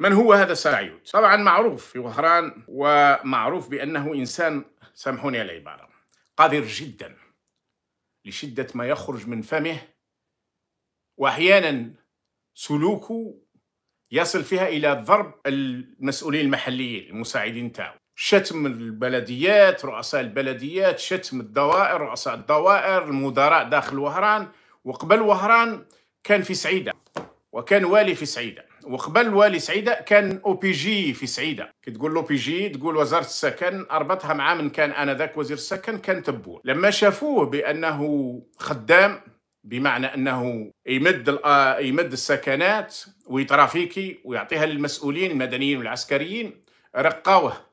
من هو هذا السعيود؟ طبعا معروف في وهران ومعروف بأنه إنسان سامحوني على العبارة قذر جدا لشدة ما يخرج من فمه وأحيانا سلوكه يصل فيها إلى ضرب المسؤولين المحليين المساعدين تاعو شتم البلديات رؤساء البلديات شتم الدوائر رؤساء الدوائر المدراء داخل وهران وقبل وهران كان في سعيدة وكان والي في سعيده وقبل والي سعيده كان او بي جي في سعيده كي تقول لو بي جي تقول وزاره السكن اربطها مع من كان انذاك وزير السكن كان تبون لما شافوه بانه خدام بمعنى انه يمد آه، يمد السكنات ويترافيكي ويعطيها للمسؤولين المدنيين والعسكريين رقاوه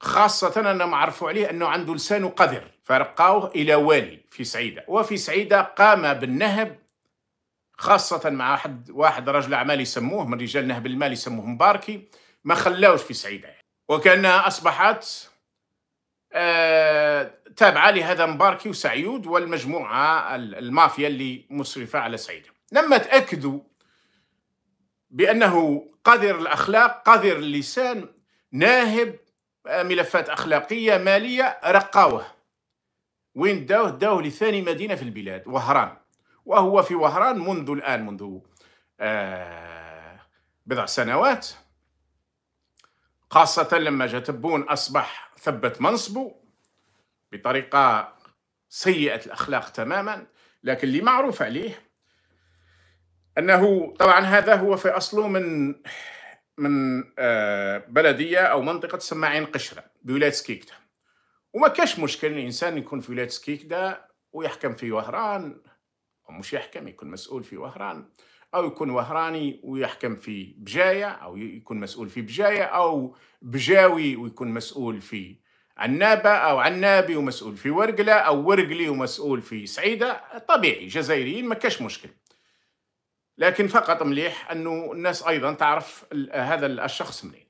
خاصة أنهم عرفوا عليه أنه عنده لسان قذر فرقاوه إلى والي في سعيدة وفي سعيدة قام بالنهب خاصة مع واحد واحد رجل أعمال يسموه من رجال نهب المال يسموه مباركي ما خلاوش في سعيدة وكأنها أصبحت آه تابعة لهذا مباركي وسعيود والمجموعة المافيا اللي مصرفة على سعيدة لما تأكدوا بأنه قذر الأخلاق قذر اللسان ناهب آه، ملفات أخلاقية مالية رقاوه وين داوه داوه لثاني مدينة في البلاد وهران وهو في وهران منذ الآن منذ آه، بضع سنوات خاصة لما جتبون أصبح ثبت منصبه بطريقة سيئة الأخلاق تماما لكن اللي معروف عليه أنه طبعا هذا هو في أصله من من آه، بلدية أو منطقة تسمى عين قشرة بولاية سكيكدا وما كاش مشكل الإنسان يكون في ولاية سكيكدا ويحكم في وهران مش يحكم يكون مسؤول في وهران أو يكون وهراني ويحكم في بجاية أو يكون مسؤول في بجاية أو بجاوي ويكون مسؤول في عنابة أو عنابي ومسؤول في ورقلة أو ورقلي ومسؤول في سعيدة طبيعي جزائريين ما كاش مشكل لكن فقط مليح أنه الناس أيضا تعرف هذا الشخص منين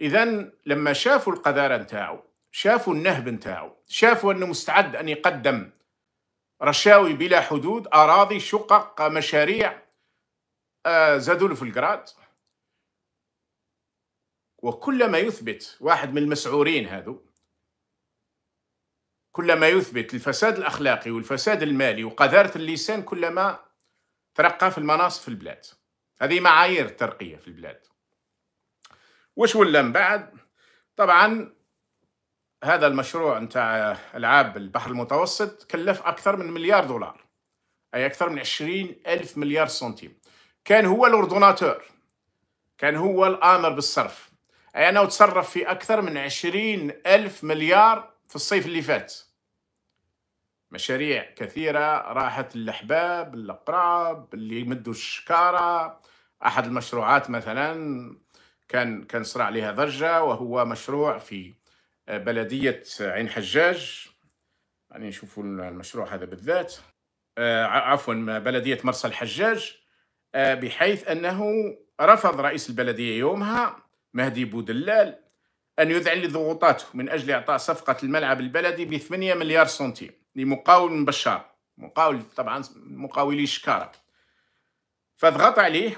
إذا لما شافوا القذارة نتاعو شافوا النهب نتاعو شافوا أنه مستعد أن يقدم رشاوي بلا حدود أراضي شقق مشاريع آه، زادوا له في الجراد ما يثبت واحد من المسعورين هذو كلما يثبت الفساد الأخلاقي والفساد المالي وقذارة اللسان كلما ترقى في المناصب في البلاد هذه معايير الترقية في البلاد واش ولا من بعد طبعا هذا المشروع نتاع العاب البحر المتوسط كلف اكثر من مليار دولار اي اكثر من 20 الف مليار سنتيم كان هو الاوردوناتور كان هو الامر بالصرف اي انه تصرف في اكثر من 20 الف مليار في الصيف اللي فات مشاريع كثيرة راحت للأحباب الأقراب اللي يمدوا الشكارة أحد المشروعات مثلا كان كان صرع عليها ضجة وهو مشروع في بلدية عين حجاج يعني نشوفوا المشروع هذا بالذات آه، عفوا بلدية مرسى الحجاج آه، بحيث أنه رفض رئيس البلدية يومها مهدي بودلال أن يذعن لضغوطاته من أجل إعطاء صفقة الملعب البلدي ب 8 مليار سنتيم لمقاول من بشار مقاول طبعا مقاولي شكارة فضغط عليه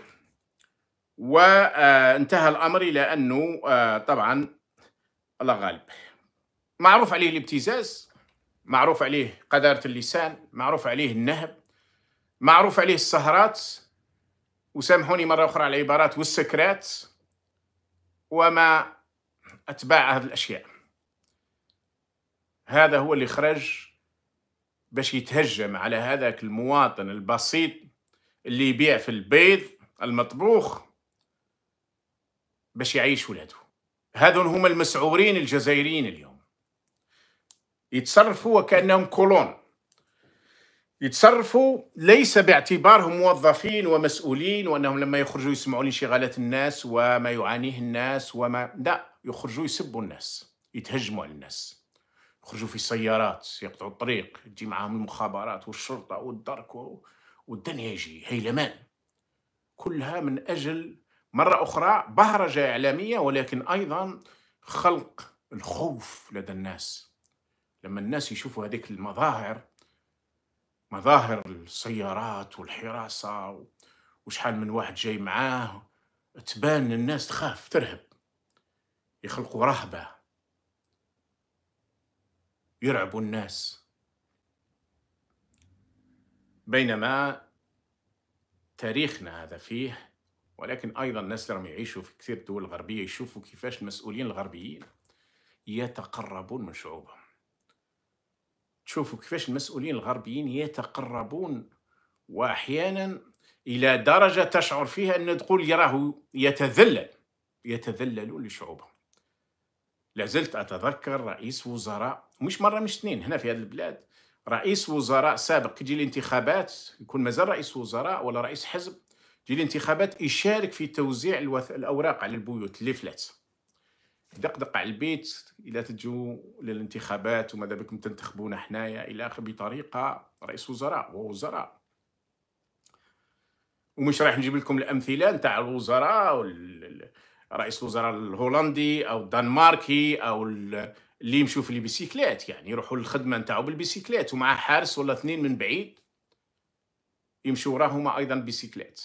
وانتهى آه، الأمر إلى أنه طبعا الله غالب معروف عليه الابتزاز معروف عليه قذارة اللسان معروف عليه النهب معروف عليه السهرات وسامحوني مرة أخرى على العبارات والسكرات وما أتباع هذه الأشياء هذا هو اللي خرج باش يتهجم على هذاك المواطن البسيط اللي يبيع في البيض المطبوخ باش يعيش ولاده هذول هم المسعورين الجزائريين اليوم يتصرفوا وكأنهم كولون يتصرفوا ليس باعتبارهم موظفين ومسؤولين وأنهم لما يخرجوا يسمعوا لانشغالات الناس وما يعانيه الناس وما لا يخرجوا يسبوا الناس يتهجموا على الناس يخرجوا في سيارات يقطعوا الطريق تجي معهم المخابرات والشرطة والدرك والدنيا يجي هيلمان كلها من أجل مرة أخرى بهرجة إعلامية ولكن أيضا خلق الخوف لدى الناس لما الناس يشوفوا هذيك المظاهر مظاهر السيارات والحراسة وشحال من واحد جاي معاه تبان الناس تخاف ترهب يخلقوا رهبة يرعبوا الناس بينما تاريخنا هذا فيه ولكن أيضا الناس اللي راهم يعيشوا في كثير دول غربية يشوفوا كيفاش المسؤولين الغربيين يتقربون من شعوبهم تشوفوا كيفاش المسؤولين الغربيين يتقربون وأحيانا إلى درجة تشعر فيها أن تقول يراه يتذلل يتذللون لشعوبهم لازلت أتذكر رئيس وزراء مش مرة مش اثنين هنا في هذه البلاد رئيس وزراء سابق يجي الانتخابات يكون مازال رئيس وزراء ولا رئيس حزب ديال الانتخابات يشارك في توزيع الوث... الاوراق على البيوت اللي فلات دقدق على البيت الى تجو للانتخابات وماذا بكم تنتخبونا حنايا الى اخره بطريقه رئيس وزراء ووزراء ومش رايح نجيب لكم الامثله نتاع الوزراء رئيس الوزراء الهولندي او الدنماركي او اللي يمشوا في البيسيكلات يعني يروحوا للخدمه نتاعو بالبيسيكلات ومع حارس ولا اثنين من بعيد يمشوا وراهما ايضا بيسيكلات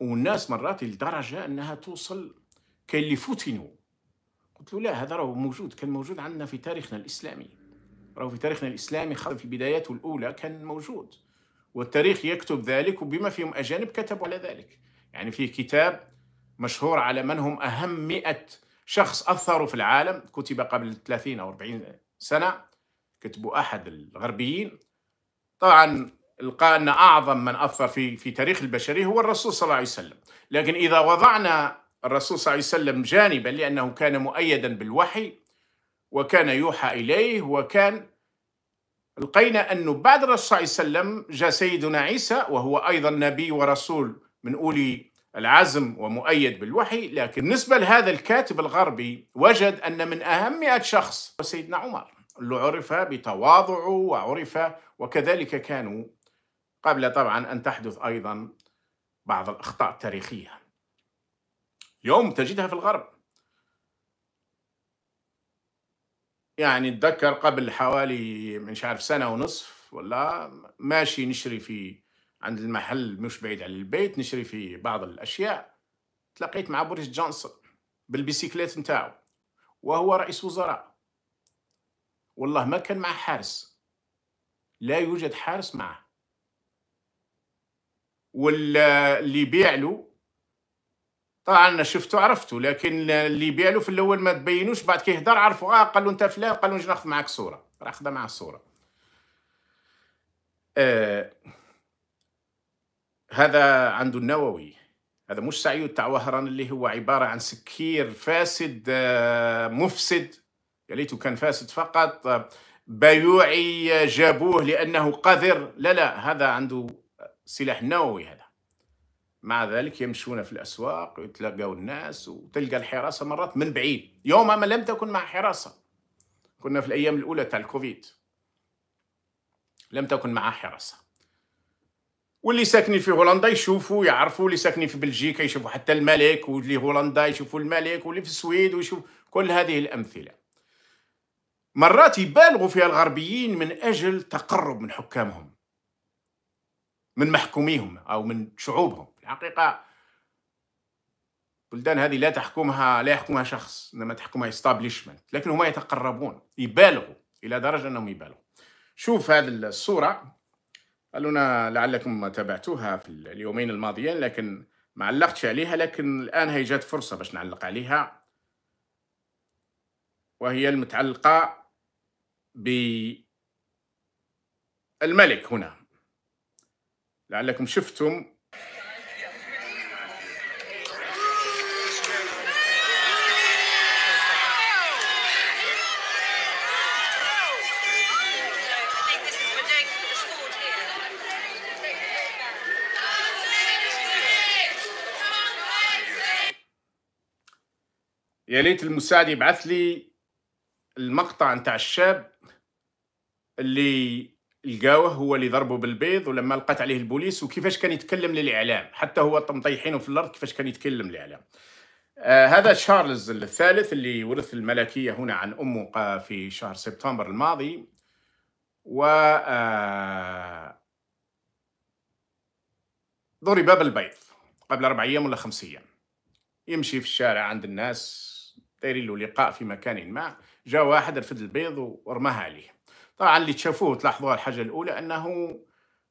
والناس مرات لدرجه انها توصل كاين اللي فتنوا قلت له لا هذا راه موجود كان موجود عندنا في تاريخنا الاسلامي راه في تاريخنا الاسلامي خاصة في بداياته الاولى كان موجود والتاريخ يكتب ذلك وبما فيهم اجانب كتبوا على ذلك يعني في كتاب مشهور على من هم اهم 100 شخص اثروا في العالم كتب قبل 30 او 40 سنه كتبوا احد الغربيين طبعا ان اعظم من اثر في في تاريخ البشريه هو الرسول صلى الله عليه وسلم، لكن اذا وضعنا الرسول صلى الله عليه وسلم جانبا لانه كان مؤيدا بالوحي وكان يوحى اليه وكان لقينا انه بعد الرسول صلى الله عليه وسلم جاء سيدنا عيسى وهو ايضا نبي ورسول من اولي العزم ومؤيد بالوحي لكن بالنسبه لهذا الكاتب الغربي وجد ان من اهم 100 شخص هو سيدنا عمر اللي عرف بتواضعه وعرف وكذلك كانوا قبل طبعا أن تحدث أيضا بعض الأخطاء التاريخية اليوم تجدها في الغرب يعني اتذكر قبل حوالي مش عارف سنه ونصف ولا ماشي نشري في عند المحل مش بعيد عن البيت نشري في بعض الاشياء تلاقيت مع بوريس جونسون بالبيسيكليت نتاعو وهو رئيس وزراء والله ما كان مع حارس لا يوجد حارس معه واللي بيع له طبعا شفته عرفته لكن اللي بيع له في الاول ما تبينوش بعد كي يهضر عرفوا اه قال له انت فلان قال له نجي ناخذ معاك صوره راه خدا معاه الصوره آه هذا عنده النووي هذا مش سعيد تاع وهران اللي هو عباره عن سكير فاسد آه مفسد يا ليتو كان فاسد فقط آه بيوعي آه، جابوه لانه قذر لا لا هذا عنده سلاح نووي هذا مع ذلك يمشون في الأسواق ويتلاقاو الناس وتلقى الحراسة مرات من بعيد يوم ما لم تكن مع حراسة كنا في الأيام الأولى تاع الكوفيد لم تكن مع حراسة واللي ساكنين في هولندا يشوفوا يعرفوا اللي ساكنين في بلجيكا يشوفوا حتى الملك واللي هولندا يشوفوا الملك واللي في السويد ويشوف كل هذه الأمثلة مرات يبالغوا فيها الغربيين من أجل تقرب من حكامهم من محكوميهم أو من شعوبهم في الحقيقة البلدان هذه لا تحكمها لا يحكمها شخص إنما تحكمها استابليشمنت لكن هما يتقربون يبالغوا إلى درجة أنهم يبالغوا شوف هذه الصورة قالونا لعلكم تابعتوها في اليومين الماضيين لكن ما علقتش عليها لكن الآن هي جات فرصة باش نعلق عليها وهي المتعلقة بالملك هنا لعلكم شفتم يا ليت المساعد يبعث لي المقطع نتاع الشاب اللي لقاوه هو اللي ضربه بالبيض ولما لقات عليه البوليس وكيفاش كان يتكلم للاعلام حتى هو مطيحينه في الارض كيفاش كان يتكلم للاعلام آه هذا تشارلز الثالث اللي ورث الملكيه هنا عن امه في شهر سبتمبر الماضي و آه، ضرب بالبيض قبل اربع ايام ولا خمس ايام يمشي في الشارع عند الناس دايرين له لقاء في مكان ما جاء واحد رفد البيض ورماها عليه طبعا اللي تشافوه تلاحظوا الحاجه الاولى انه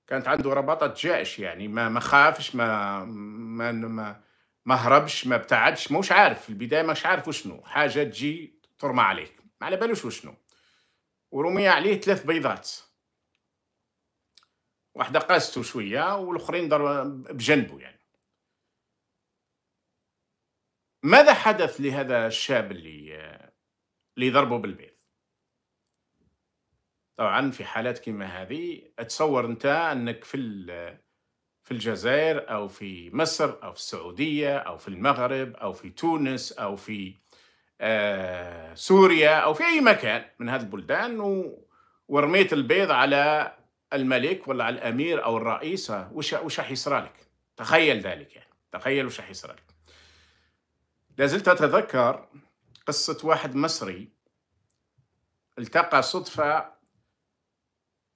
كانت عنده رباطه جائش يعني ما ما خافش ما ما ما, ما هربش ما ابتعدش موش عارف في البدايه مش عارف وشنو حاجه تجي ترمى عليك ما على بالوش وشنو ورمي عليه ثلاث بيضات واحده قاسته شويه والاخرين ضربوا بجنبه يعني ماذا حدث لهذا الشاب اللي اللي ضربه بالبيض طبعا في حالات كيما هذه اتصور انت انك في في الجزائر او في مصر او في السعوديه او في المغرب او في تونس او في آه، سوريا او في اي مكان من هذه البلدان ورميت البيض على الملك ولا على الامير او الرئيس وش وش راح يصرى لك؟ تخيل ذلك يعني تخيل وش راح يصرى لك. لازلت اتذكر قصه واحد مصري التقى صدفه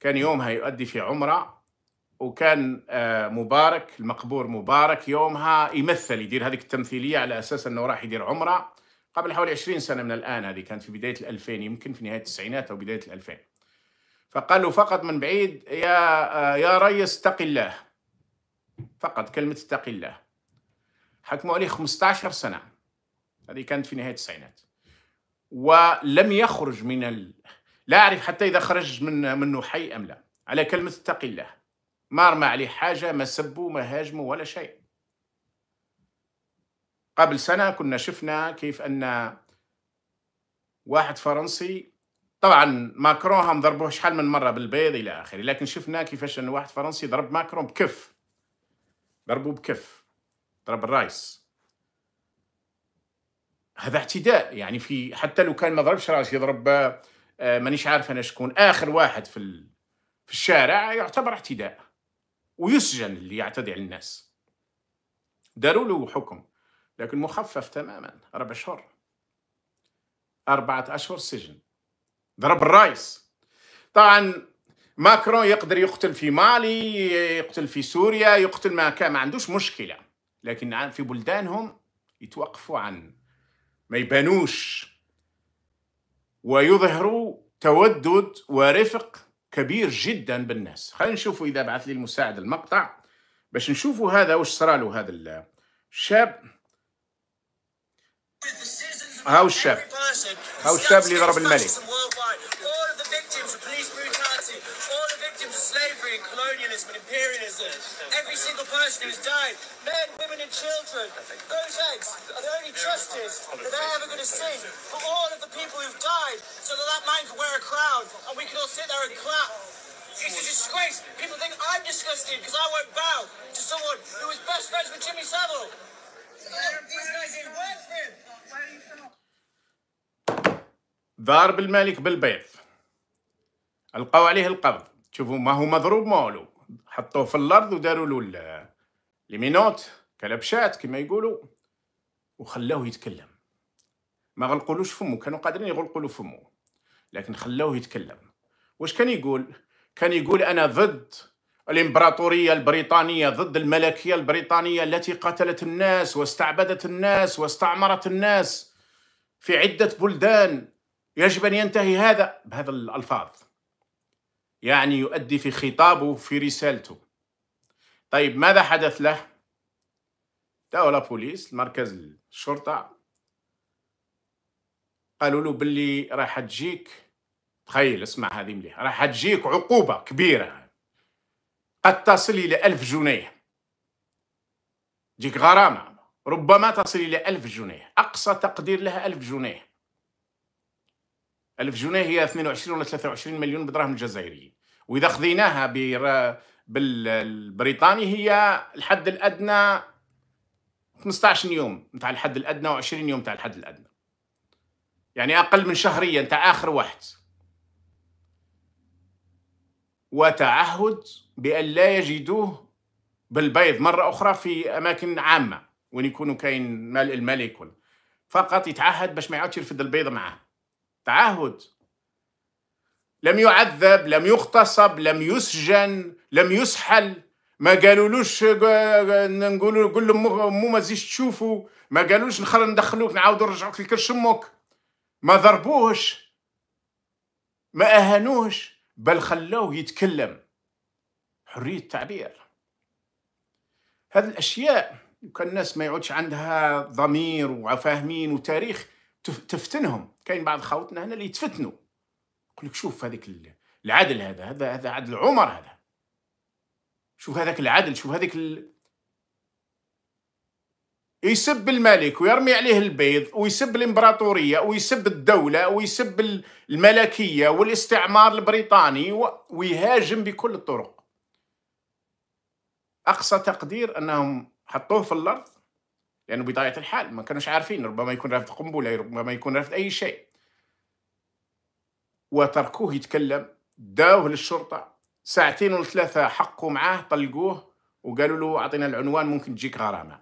كان يومها يؤدي في عمره وكان آه، مبارك المقبور مبارك يومها يمثل يدير هذيك التمثيليه على اساس انه راح يدير عمره قبل حوالي 20 سنه من الان هذه كانت في بدايه ال2000 يمكن في نهايه التسعينات او بدايه ال2000 فقالوا فقط من بعيد يا آه، يا ريس اتق الله فقط كلمه اتق الله حكموا عليه 15 سنه هذه كانت في نهايه التسعينات ولم يخرج من لا أعرف حتى إذا خرج من منه حي أم لا على كلمة اتق الله ما رمى عليه حاجة ما سبوا ما هاجموا ولا شيء قبل سنة كنا شفنا كيف أن واحد فرنسي طبعا ماكرون هم ضربوه شحال من مرة بالبيض إلى آخره لكن شفنا كيفاش أن واحد فرنسي ضرب ماكرون بكف ضربوه بكف ضرب الرايس هذا اعتداء يعني في حتى لو كان ما ضربش رايس يضرب آه، مانيش عارف انا شكون اخر واحد في في الشارع يعتبر اعتداء ويسجن اللي يعتدي على الناس داروا له حكم لكن مخفف تماما اربع اشهر أربعة أشهر سجن ضرب الرايس طبعا ماكرون يقدر يقتل في مالي يقتل في سوريا يقتل ما كان ما عندوش مشكلة لكن في بلدانهم يتوقفوا عن ما يبانوش ويظهر تودد ورفق كبير جدا بالناس خلينا نشوفوا إذا بعث لي المساعد المقطع باش نشوفوا هذا واش صرا له هذا الشاب هاو الشاب هاو الشاب اللي ضرب الملك and imperialism. Every single person who's died, men, women and children, those eggs are the only justice that they're ever going to see for all of the people who've died so that that man can wear a crown and we can all sit there and clap. It's a disgrace. People think I'm disgusting because I won't bow to someone who was best friends with Jimmy Savile. These guys ضارب الملك بالبيض القوا عليه القبض شوفوا ما هو مضروب ما هو حطوه في الارض وداروا له ليمينوت كلبشات كما يقولوا وخلاوه يتكلم ما غلقولوش فمو كانوا قادرين يغلقوا له فمو لكن خلاوه يتكلم واش كان يقول كان يقول انا ضد الامبراطوريه البريطانيه ضد الملكيه البريطانيه التي قتلت الناس واستعبدت الناس واستعمرت الناس في عده بلدان يجب ان ينتهي هذا بهذا الالفاظ يعني يؤدي في خطابه في رسالته طيب ماذا حدث له داو بوليس مركز الشرطة قالوا له باللي راح تجيك تخيل اسمع هذه مليح راح تجيك عقوبة كبيرة قد تصل إلى ألف جنيه تجيك غرامة ربما تصل إلى ألف جنيه أقصى تقدير لها ألف جنيه 1000 جنيه هي 22 ولا 23 مليون بدراهم الجزائريين واذا خذيناها بالبريطاني هي الحد الادنى 15 يوم نتاع الحد الادنى و20 يوم نتاع الحد الادنى يعني اقل من شهريه نتاع اخر واحد وتعهد بان لا يجدوه بالبيض مره اخرى في اماكن عامه وين يكونوا كاين مال المال يكون فقط يتعهد باش ما يعاودش يرفد البيض معاه تعهد لم يعذب لم يغتصب لم يسجن لم يسحل ما قالولوش نقولوا قول مو ما تزيدش تشوفوا ما قالولوش نخر ندخلوك نعاودوا نرجعوك لكرش امك ما ضربوهش ما اهانوهش بل خلوه يتكلم حريه التعبير هذه الاشياء وكان الناس ما يعودش عندها ضمير وفاهمين وتاريخ تفتنهم كاين بعض خوتنا هنا اللي يتفتنوا يقول لك شوف هذيك العدل هذا هذا هذا عدل عمر هذا شوف هذاك العدل شوف هذيك ال... يسب الملك ويرمي عليه البيض ويسب الامبراطوريه ويسب الدوله ويسب الملكيه والاستعمار البريطاني و... ويهاجم بكل الطرق اقصى تقدير انهم حطوه في الارض لانه بطبيعه الحال ما كانوش عارفين ربما يكون رافض قنبله ربما يكون رافض اي شيء وتركوه يتكلم داوه للشرطه ساعتين ولا ثلاثه حقوا معاه طلقوه وقالوا له اعطينا العنوان ممكن تجيك غرامه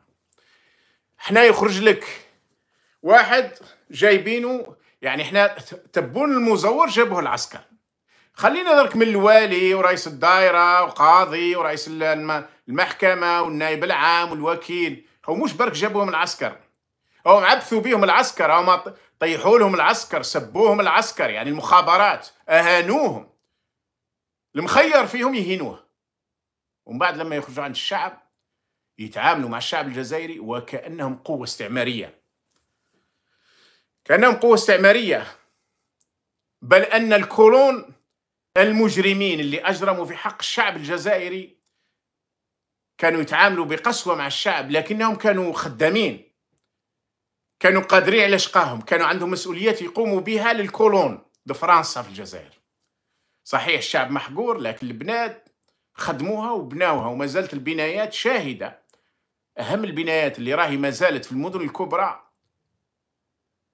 حنا يخرج لك واحد جايبينه يعني احنا تبون المزور جابوه العسكر خلينا درك من الوالي ورئيس الدائره وقاضي ورئيس المحكمه والنائب العام والوكيل هو مش برك جابوهم العسكر هو عبثوا بهم العسكر هم طيحوا لهم العسكر سبوهم العسكر يعني المخابرات اهانوهم المخير فيهم يهينوه ومن بعد لما يخرجوا عند الشعب يتعاملوا مع الشعب الجزائري وكانهم قوه استعماريه كانهم قوه استعماريه بل ان الكولون المجرمين اللي اجرموا في حق الشعب الجزائري كانوا يتعاملوا بقسوة مع الشعب لكنهم كانوا خدامين كانوا قادرين على شقاهم كانوا عندهم مسؤوليات يقوموا بها للكولون دو فرنسا في الجزائر صحيح الشعب محقور لكن البنات خدموها وبناوها وما زالت البنايات شاهدة أهم البنايات اللي راهي ما زالت في المدن الكبرى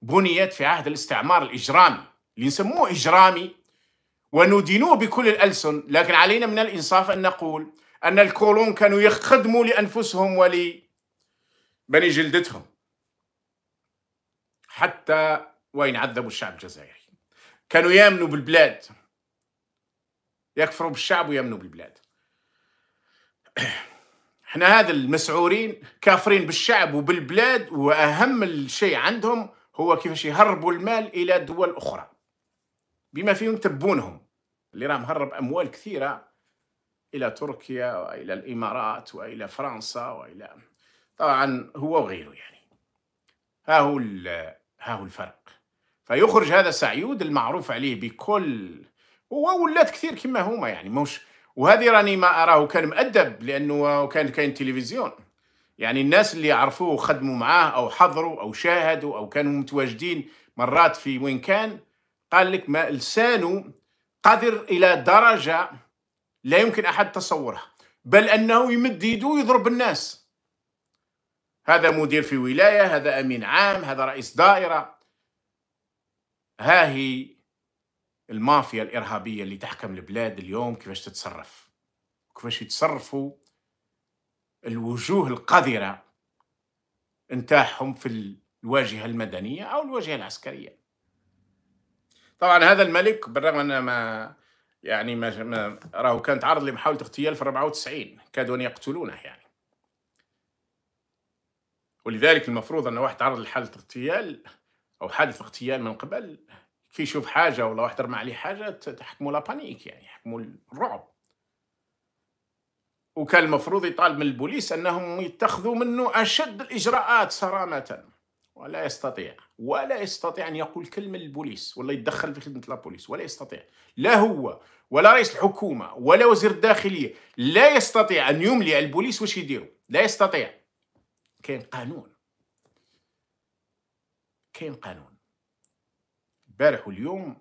بنيت في عهد الاستعمار الإجرامي اللي نسموه إجرامي وندينوه بكل الألسن لكن علينا من الإنصاف أن نقول أن الكولون كانوا يخدموا لأنفسهم ولبني جلدتهم حتى وين عذبوا الشعب الجزائري كانوا يامنوا بالبلاد يكفروا بالشعب ويامنوا بالبلاد احنا هذا المسعورين كافرين بالشعب وبالبلاد واهم الشيء عندهم هو كيفاش يهربوا المال الى دول اخرى بما فيهم تبونهم اللي راه مهرب اموال كثيره إلى تركيا وإلى الإمارات وإلى فرنسا وإلى طبعا هو وغيره يعني ها هو, ها هو الفرق فيخرج هذا سعيود المعروف عليه بكل هو ولات كثير كما هما يعني موش وهذه راني ما أراه كان مؤدب لأنه كان كاين تلفزيون يعني الناس اللي عرفوه وخدموا معاه أو حضروا أو شاهدوا أو كانوا متواجدين مرات في وين كان قال لك ما لسانه قادر إلى درجة لا يمكن أحد تصورها بل أنه يمد يده ويضرب الناس هذا مدير في ولاية هذا أمين عام هذا رئيس دائرة ها هي المافيا الإرهابية اللي تحكم البلاد اليوم كيفاش تتصرف كيفاش يتصرفوا الوجوه القذرة نتاعهم في الواجهة المدنية أو الواجهة العسكرية طبعا هذا الملك بالرغم انه ما يعني ما, راهو كان تعرض لمحاوله اغتيال في 94 كادوا ان يقتلونه يعني ولذلك المفروض ان واحد تعرض لحاله اغتيال او حادث اغتيال من قبل كي يشوف حاجه ولا واحد رمى عليه حاجه تحكموا لا بانيك يعني يحكموا الرعب وكان المفروض يطالب من البوليس انهم يتخذوا منه اشد الاجراءات صرامه ولا يستطيع ولا يستطيع أن يقول كلمة للبوليس ولا يتدخل في خدمة البوليس ولا يستطيع لا هو ولا رئيس الحكومة ولا وزير الداخلية لا يستطيع أن يملي على البوليس واش يديروا لا يستطيع كاين قانون كاين قانون البارح واليوم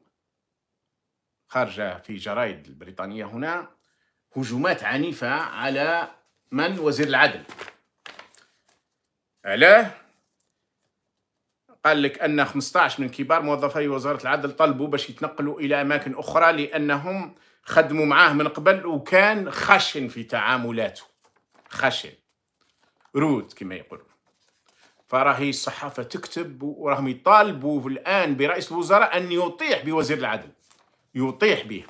خارجة في جرايد البريطانية هنا هجومات عنيفة على من وزير العدل علاه قال لك ان 15 من كبار موظفي وزاره العدل طلبوا باش يتنقلوا الى اماكن اخرى لانهم خدموا معاه من قبل وكان خشن في تعاملاته خشن رود كما يقولوا فراهي الصحافه تكتب وراهم يطالبوا الان برئيس الوزراء ان يطيح بوزير العدل يطيح به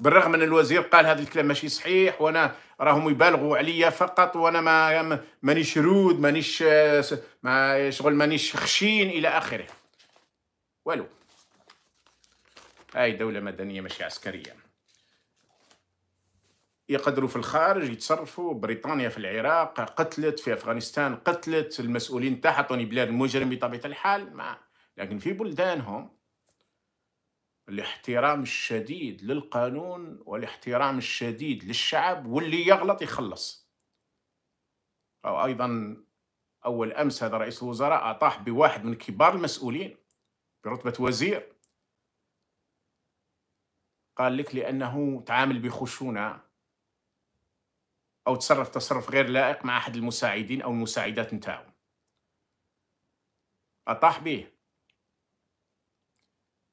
بالرغم ان الوزير قال هذا الكلام ماشي صحيح وانا راهم يبالغوا عليا فقط وانا ما مانيش رود مانيش آه، ما شغل مانيش خشين الى اخره والو هاي دولة مدنية ماشي عسكرية يقدروا في الخارج يتصرفوا بريطانيا في العراق قتلت في أفغانستان قتلت المسؤولين تاعها بلاد مجرم بطبيعة الحال ما لكن في بلدانهم الاحترام الشديد للقانون والاحترام الشديد للشعب واللي يغلط يخلص أو أيضا أول أمس هذا رئيس الوزراء أطاح بواحد من كبار المسؤولين برتبة وزير قال لك لأنه تعامل بخشونة أو تصرف تصرف غير لائق مع أحد المساعدين أو المساعدات نتاعو أطاح به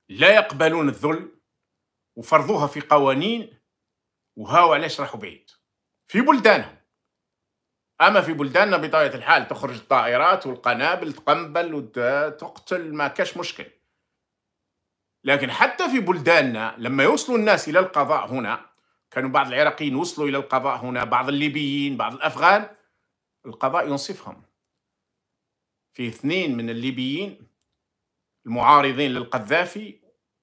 لا يقبلون الذل وفرضوها في قوانين وهاو علاش راحوا بعيد في بلدانهم اما في بلداننا بطبيعه الحال تخرج الطائرات والقنابل تقنبل وتقتل ما كاش مشكل لكن حتى في بلداننا لما يوصلوا الناس الى القضاء هنا كانوا بعض العراقيين وصلوا الى القضاء هنا بعض الليبيين بعض الافغان القضاء ينصفهم في اثنين من الليبيين المعارضين للقذافي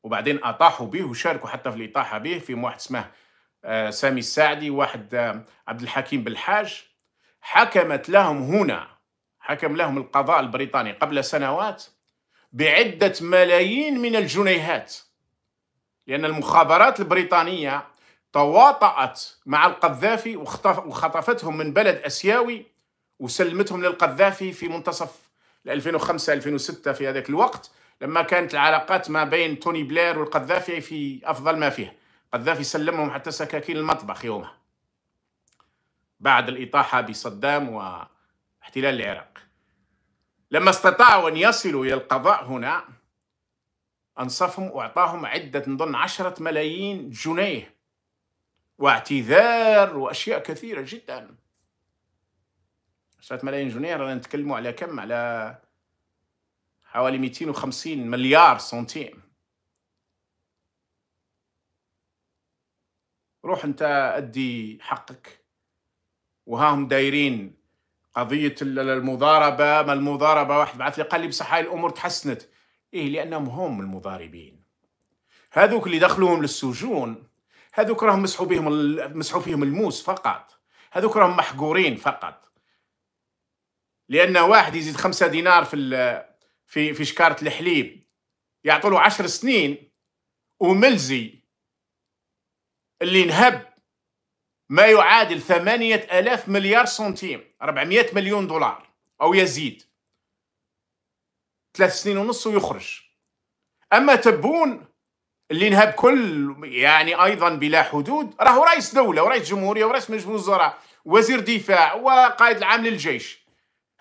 وبعدين اطاحوا به وشاركوا حتى في الاطاحه به في واحد اسمه آه، سامي السعدي واحد آه، عبد الحكيم بالحاج حكمت لهم هنا حكم لهم القضاء البريطاني قبل سنوات بعدة ملايين من الجنيهات لأن المخابرات البريطانية تواطأت مع القذافي وخطفتهم من بلد أسيوي وسلمتهم للقذافي في منتصف 2005 2006 في هذاك الوقت لما كانت العلاقات ما بين توني بلير والقذافي في أفضل ما فيها القذافي سلمهم حتى سكاكين المطبخ يومها بعد الإطاحة بصدام واحتلال العراق لما استطاعوا أن يصلوا إلى القضاء هنا أنصفهم وأعطاهم عدة نظن عشرة ملايين جنيه واعتذار وأشياء كثيرة جدا عشرة ملايين جنيه رانا نتكلموا على كم على حوالي 250 مليار سنتيم روح انت ادي حقك وهاهم دايرين قضية المضاربة ما المضاربة واحد بعث لي قال لي بصح هاي الأمور تحسنت إيه لأنهم هم المضاربين هذوك اللي دخلوهم للسجون هذوك راهم مسحوا بهم مسحوا فيهم الموس فقط هذوك راهم محقورين فقط لأن واحد يزيد خمسة دينار في في في شكاره الحليب يعطوا له 10 سنين وملزي اللي نهب ما يعادل 8000 مليار سنتيم 400 مليون دولار او يزيد ثلاث سنين ونص ويخرج اما تبون اللي نهب كل يعني ايضا بلا حدود راهو رئيس دوله ورئيس جمهوريه ورئيس مجلس وزراء وزير دفاع وقائد العام للجيش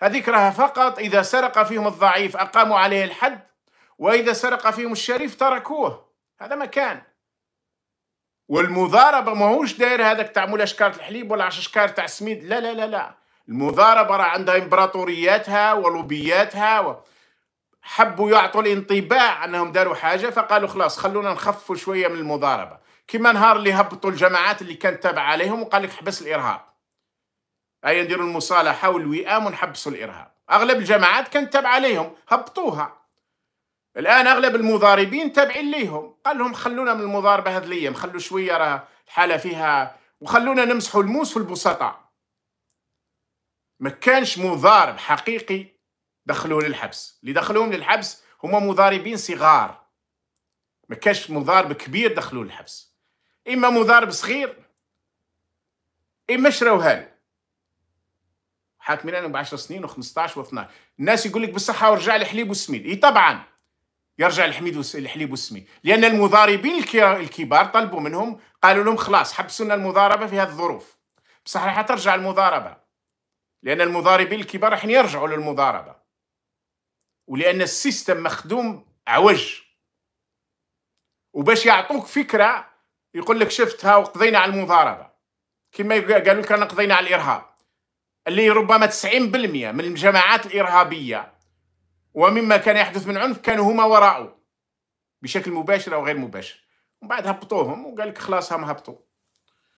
هذيك راها فقط إذا سرق فيهم الضعيف أقاموا عليه الحد وإذا سرق فيهم الشريف تركوه هذا مكان والمضاربة ماهوش داير هذاك تعمل أشكار الحليب ولا أشكار تاع السميد لا لا لا لا المضاربة راه عندها إمبراطورياتها ولوبياتها و... حبوا يعطوا الانطباع أنهم داروا حاجة فقالوا خلاص خلونا نخفوا شوية من المضاربة كما نهار اللي هبطوا الجماعات اللي كانت تابعة عليهم وقال لك حبس الإرهاب أي نديروا المصالحة والوئام ونحبسوا الإرهاب أغلب الجماعات كانت تابعة ليهم هبطوها الآن أغلب المضاربين تابعين ليهم قال لهم خلونا من المضاربة هذه الأيام خلوا شوية راه الحالة فيها وخلونا نمسحوا الموس في البسطاء ما كانش مضارب حقيقي دخلوه للحبس اللي دخلوهم للحبس هما مضاربين صغار ما كانش مضارب كبير دخلوه للحبس اما مضارب صغير اما شراوها حاكمين عليهم ب 10 سنين و15 و12 الناس يقول لك بالصحه ورجع لحليب والسميد اي طبعا يرجع الحميد الحليب والسميد لان المضاربين الكبار طلبوا منهم قالوا لهم خلاص حبسوا لنا المضاربه في هذه الظروف بصح راح ترجع المضاربه لان المضاربين الكبار راح يرجعوا للمضاربه ولان السيستم مخدوم عوج وباش يعطوك فكره يقول لك شفتها وقضينا على المضاربه كما قالوا لك انا قضينا على الارهاب اللي ربما 90% من الجماعات الإرهابية ومما كان يحدث من عنف كانوا هما وراءه بشكل مباشر أو غير مباشر وبعد بعد هبطوهم وقال لك خلاص هم هبطوا